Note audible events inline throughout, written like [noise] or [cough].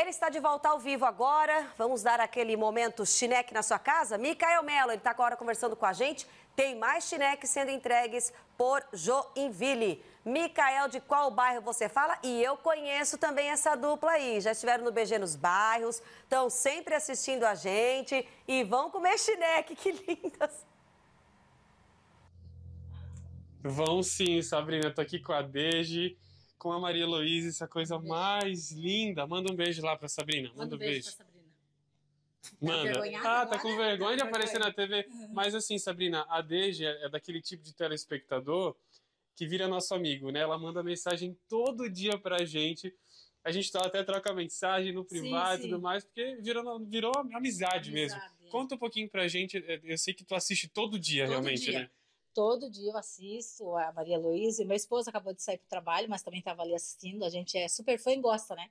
Ele está de volta ao vivo agora. Vamos dar aquele momento chineque na sua casa? Micael Mello, ele está agora conversando com a gente. Tem mais chineques sendo entregues por Joinville. Micael, de qual bairro você fala? E eu conheço também essa dupla aí. Já estiveram no BG nos bairros, estão sempre assistindo a gente e vão comer chineque. [laughs] Que lindas! Vão sim, Sabrina. Estou aqui com a Deji com a Maria Luísa, essa coisa um mais linda. Manda um beijo lá pra Sabrina. Manda, um beijo, beijo. pra Sabrina. Manda. Tá ah, tá com vergonha de tá aparecer na TV. Mas assim, Sabrina, a Deja é daquele tipo de telespectador que vira nosso amigo, né? Ela manda mensagem todo dia pra gente. A gente até troca mensagem no privado e tudo mais, porque virou, virou amizade, amizade mesmo. É. Conta um pouquinho pra gente. É, eu sei que tu assiste todo dia, todo realmente, dia. né? todo dia eu assisto a Maria Luísa, e meu esposo acabou de sair para o trabalho, mas também estava ali assistindo, a gente é super fã e gosta, né?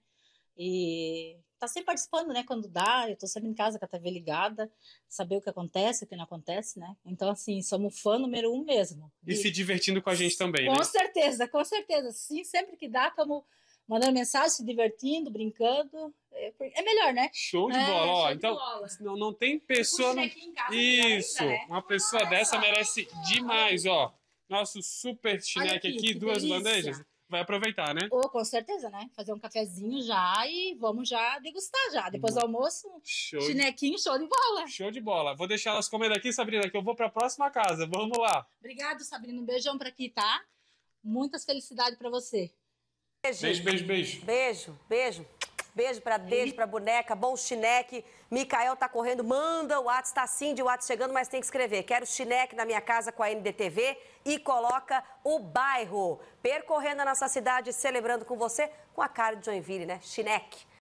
E tá sempre participando, né? Quando dá, eu tô sempre em casa com a TV ligada, saber o que acontece, o que não acontece, né? Então, assim, somos fã número um mesmo. E, e se divertindo com a gente também, com né? Com certeza, com certeza. Sim, sempre que dá, estamos mandando mensagem, se divertindo, brincando. É melhor, né? Show de é, bola, ó. Então, bola. Não, não tem pessoa. Não... Isso. Ainda, né? Uma pessoa Nossa. dessa merece demais, ó. Nosso super chineque aqui, aqui duas delícia. bandejas. Vai aproveitar, né? Oh, com certeza, né? Fazer um cafezinho já e vamos já degustar já. Depois do hum. almoço, show chinequinho, de... show de bola. Show de bola. Vou deixar elas comendo aqui, Sabrina, que eu vou para a próxima casa. Vamos lá. Obrigado, Sabrina. Um beijão para aqui, tá? Muitas felicidades para você. Beijo, beijo, beijo. Beijo, beijo. beijo. Beijo pra Deide, pra Boneca, bom chineque. Micael tá correndo, manda o WhatsApp, tá sim de WhatsApp chegando, mas tem que escrever. Quero chineque na minha casa com a NDTV e coloca o bairro. Percorrendo a nossa cidade, celebrando com você, com a cara de Joinville, né? Chineque.